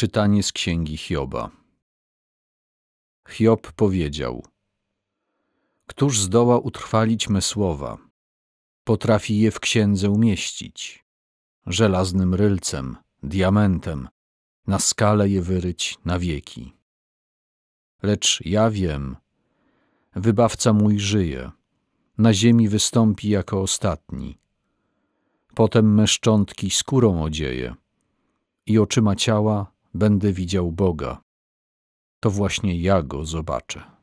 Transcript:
Czytanie z księgi Hioba. Hiob powiedział: Któż zdoła utrwalić me słowa? Potrafi je w księdze umieścić. Żelaznym rylcem, diamentem, na skale je wyryć na wieki. Lecz ja wiem, wybawca mój żyje, na ziemi wystąpi jako ostatni. Potem szczątki skórą odzieje i oczyma ciała będę widział Boga. To właśnie ja go zobaczę.